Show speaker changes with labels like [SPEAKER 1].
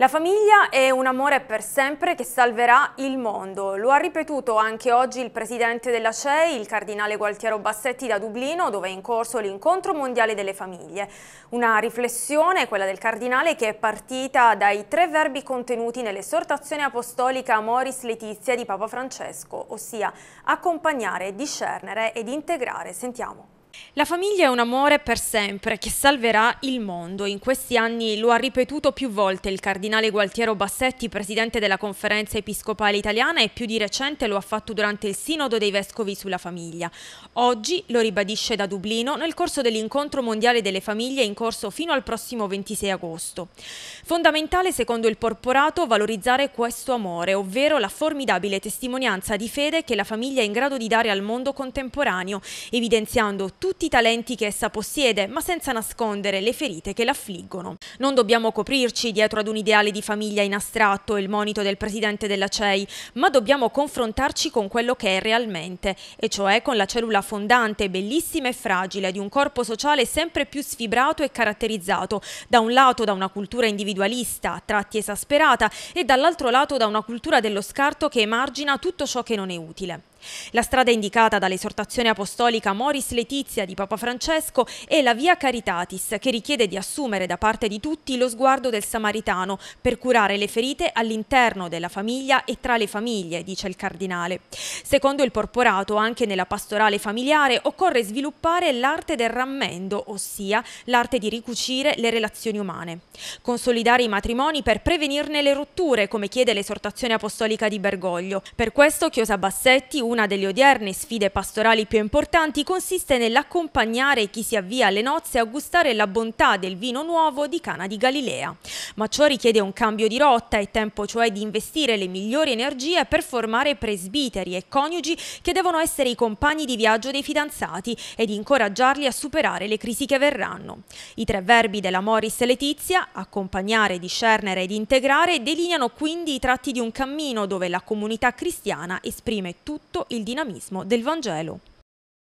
[SPEAKER 1] La famiglia è un amore per sempre che salverà il mondo. Lo ha ripetuto anche oggi il presidente della CEI, il cardinale Gualtiero Bassetti da Dublino, dove è in corso l'incontro mondiale delle famiglie. Una riflessione, quella del cardinale, che è partita dai tre verbi contenuti nell'esortazione apostolica Amoris Letizia di Papa Francesco, ossia accompagnare, discernere ed integrare. Sentiamo. La famiglia è un amore per sempre che salverà il mondo. In questi anni lo ha ripetuto più volte il cardinale Gualtiero Bassetti, presidente della conferenza episcopale italiana e più di recente lo ha fatto durante il sinodo dei vescovi sulla famiglia. Oggi lo ribadisce da Dublino nel corso dell'incontro mondiale delle famiglie in corso fino al prossimo 26 agosto. Fondamentale secondo il porporato valorizzare questo amore, ovvero la formidabile testimonianza di fede che la famiglia è in grado di dare al mondo contemporaneo, evidenziando tutti tutti i talenti che essa possiede, ma senza nascondere le ferite che l'affliggono. Non dobbiamo coprirci dietro ad un ideale di famiglia in astratto, il monito del presidente della CEI, ma dobbiamo confrontarci con quello che è realmente, e cioè con la cellula fondante, bellissima e fragile, di un corpo sociale sempre più sfibrato e caratterizzato, da un lato da una cultura individualista, a tratti esasperata, e dall'altro lato da una cultura dello scarto che emargina tutto ciò che non è utile. La strada indicata dall'esortazione apostolica Moris Letizia di Papa Francesco è la via Caritatis, che richiede di assumere da parte di tutti lo sguardo del samaritano per curare le ferite all'interno della famiglia e tra le famiglie, dice il cardinale. Secondo il porporato, anche nella pastorale familiare occorre sviluppare l'arte del rammendo, ossia l'arte di ricucire le relazioni umane. Consolidare i matrimoni per prevenirne le rotture, come chiede l'esortazione apostolica di Bergoglio. Per questo Chiosa Bassetti una delle odierne sfide pastorali più importanti consiste nell'accompagnare chi si avvia alle nozze a gustare la bontà del vino nuovo di Cana di Galilea. Ma ciò richiede un cambio di rotta, è tempo cioè di investire le migliori energie per formare presbiteri e coniugi che devono essere i compagni di viaggio dei fidanzati ed incoraggiarli a superare le crisi che verranno. I tre verbi della Moris Letizia, accompagnare, discernere ed integrare, delineano quindi i tratti di un cammino dove la comunità cristiana esprime tutto il dinamismo del Vangelo.